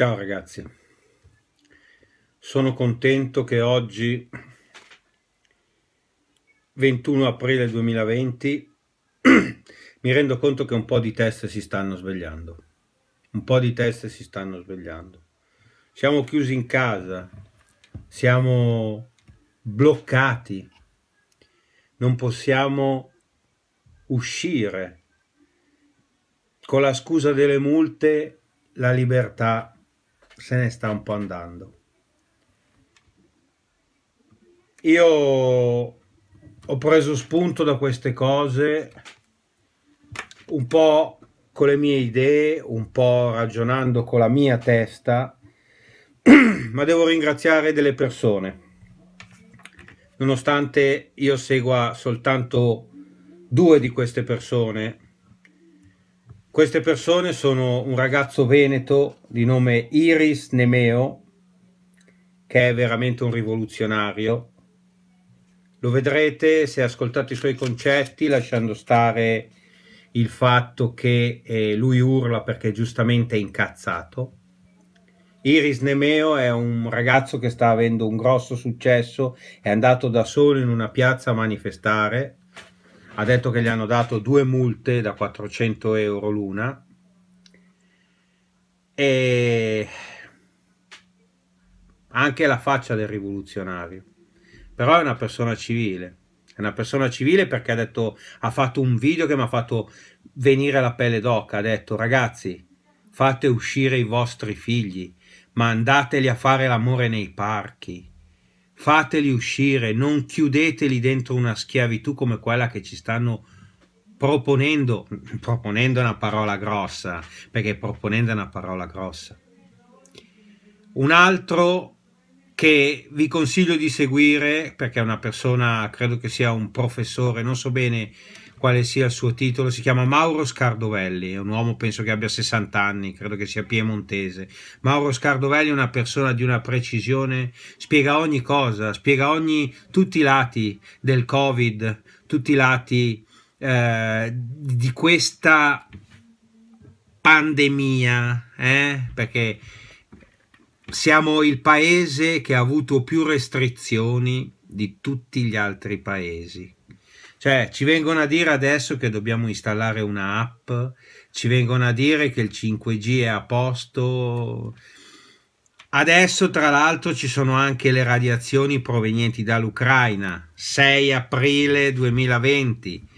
Ciao ragazzi, sono contento che oggi, 21 aprile 2020, mi rendo conto che un po' di teste si stanno svegliando. Un po' di teste si stanno svegliando. Siamo chiusi in casa, siamo bloccati, non possiamo uscire. Con la scusa delle multe, la libertà se ne sta un po' andando. Io ho preso spunto da queste cose un po' con le mie idee, un po' ragionando con la mia testa, ma devo ringraziare delle persone. Nonostante io segua soltanto due di queste persone queste persone sono un ragazzo veneto di nome Iris Nemeo, che è veramente un rivoluzionario. Lo vedrete se ascoltate i suoi concetti, lasciando stare il fatto che eh, lui urla perché giustamente è incazzato. Iris Nemeo è un ragazzo che sta avendo un grosso successo, è andato da solo in una piazza a manifestare ha detto che gli hanno dato due multe da 400 euro l'una e anche la faccia del rivoluzionario però è una persona civile è una persona civile perché ha detto ha fatto un video che mi ha fatto venire la pelle d'oca ha detto ragazzi fate uscire i vostri figli mandateli a fare l'amore nei parchi fateli uscire, non chiudeteli dentro una schiavitù come quella che ci stanno proponendo, proponendo una parola grossa, perché proponendo una parola grossa. Un altro che vi consiglio di seguire, perché è una persona, credo che sia un professore, non so bene quale sia il suo titolo, si chiama Mauro Scardovelli, è un uomo penso che abbia 60 anni, credo che sia piemontese. Mauro Scardovelli è una persona di una precisione, spiega ogni cosa, spiega ogni, tutti i lati del Covid, tutti i lati eh, di questa pandemia, eh? perché siamo il paese che ha avuto più restrizioni di tutti gli altri paesi cioè, ci vengono a dire adesso che dobbiamo installare un'app, ci vengono a dire che il 5G è a posto. Adesso, tra l'altro, ci sono anche le radiazioni provenienti dall'Ucraina, 6 aprile 2020.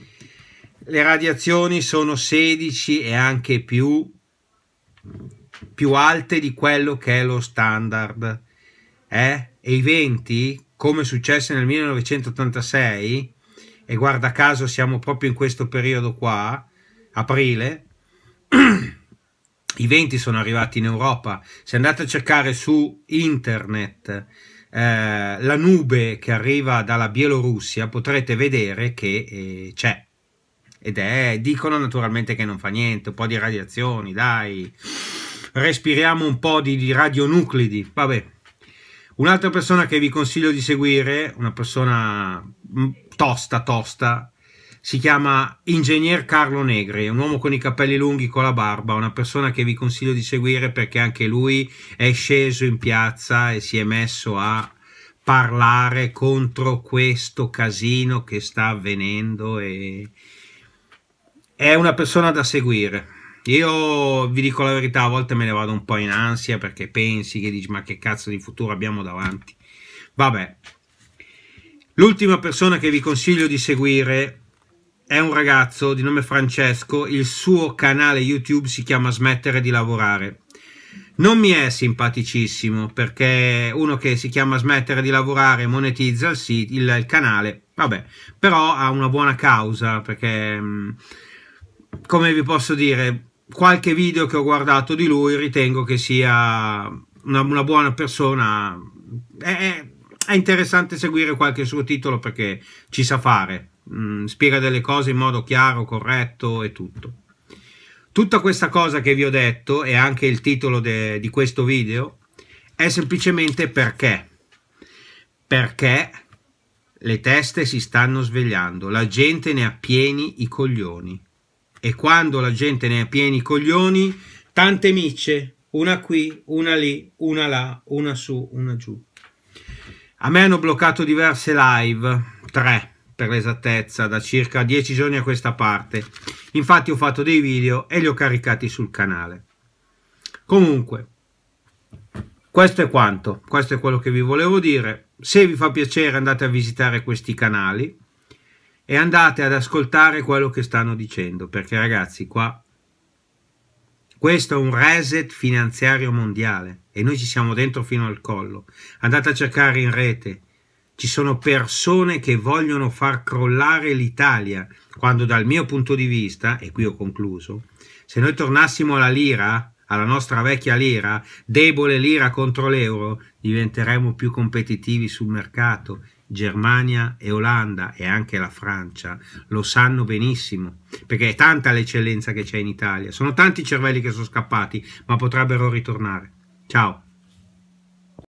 Le radiazioni sono 16 e anche più, più alte di quello che è lo standard. Eh? E i venti, come successe nel 1986, e guarda caso siamo proprio in questo periodo qua, aprile, i venti sono arrivati in Europa. Se andate a cercare su internet eh, la nube che arriva dalla Bielorussia, potrete vedere che eh, c'è. Ed è, dicono naturalmente che non fa niente, un po' di radiazioni, dai, respiriamo un po' di, di radionuclidi, vabbè. Un'altra persona che vi consiglio di seguire, una persona tosta, tosta. Si chiama Ingegner Carlo Negri, un uomo con i capelli lunghi, con la barba, una persona che vi consiglio di seguire perché anche lui è sceso in piazza e si è messo a parlare contro questo casino che sta avvenendo e è una persona da seguire. Io vi dico la verità, a volte me ne vado un po' in ansia perché pensi che dici ma che cazzo di futuro abbiamo davanti. Vabbè, L'ultima persona che vi consiglio di seguire è un ragazzo di nome Francesco, il suo canale YouTube si chiama Smettere di lavorare. Non mi è simpaticissimo perché uno che si chiama Smettere di lavorare monetizza il, sit- il, il canale, vabbè, però ha una buona causa perché, mm, come vi posso dire, qualche video che ho guardato di lui ritengo che sia una, una buona persona. è, è interessante seguire qualche suo titolo perché ci sa fare, mh, mm, spiega delle cose in modo chiaro, corretto e tutto. Tutta questa cosa che vi ho detto e anche il titolo de, di questo video è semplicemente perché. Perché le teste si stanno svegliando, la gente ne ha pieni i coglioni. E quando la gente ne ha pieni i coglioni, tante micce, una qui, una lì, una là, una su, una giù. A me hanno bloccato diverse live, tre per l'esattezza, da circa dieci giorni a questa parte. Infatti ho fatto dei video e li ho caricati sul canale. Comunque, questo è quanto, questo è quello che vi volevo dire. Se vi fa piacere andate a visitare questi canali e andate ad ascoltare quello che stanno dicendo, perché ragazzi qua questo è un reset finanziario mondiale e noi ci siamo dentro fino al collo. Andate a cercare in rete. Ci sono persone che vogliono far crollare l'Italia, quando dal mio punto di vista, e qui ho concluso, se noi tornassimo alla lira, alla nostra vecchia lira, debole lira contro l'euro, diventeremo più competitivi sul mercato. Germania e Olanda e anche la Francia lo sanno benissimo, perché è tanta l'eccellenza che c'è in Italia. Sono tanti i cervelli che sono scappati, ma potrebbero ritornare. Ciao.